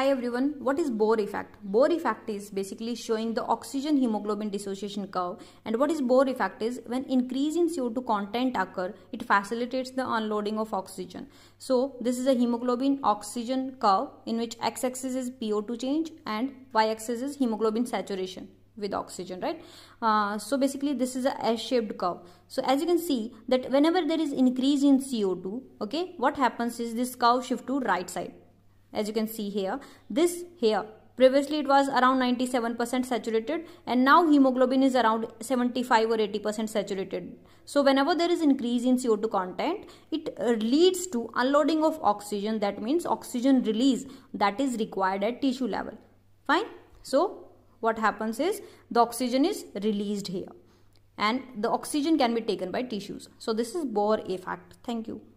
Hi everyone, what is Bohr effect? Bohr effect is basically showing the oxygen hemoglobin dissociation curve and what is Bohr effect is when increase in CO2 content occur, it facilitates the unloading of oxygen. So this is a hemoglobin oxygen curve in which x-axis is PO2 change and y-axis is hemoglobin saturation with oxygen right uh, so basically this is a s-shaped curve so as you can see that whenever there is increase in CO2 okay what happens is this curve shift to right side as you can see here this here previously it was around 97% saturated and now hemoglobin is around 75 or 80% saturated so whenever there is increase in co2 content it uh, leads to unloading of oxygen that means oxygen release that is required at tissue level fine so what happens is the oxygen is released here and the oxygen can be taken by tissues so this is bohr effect thank you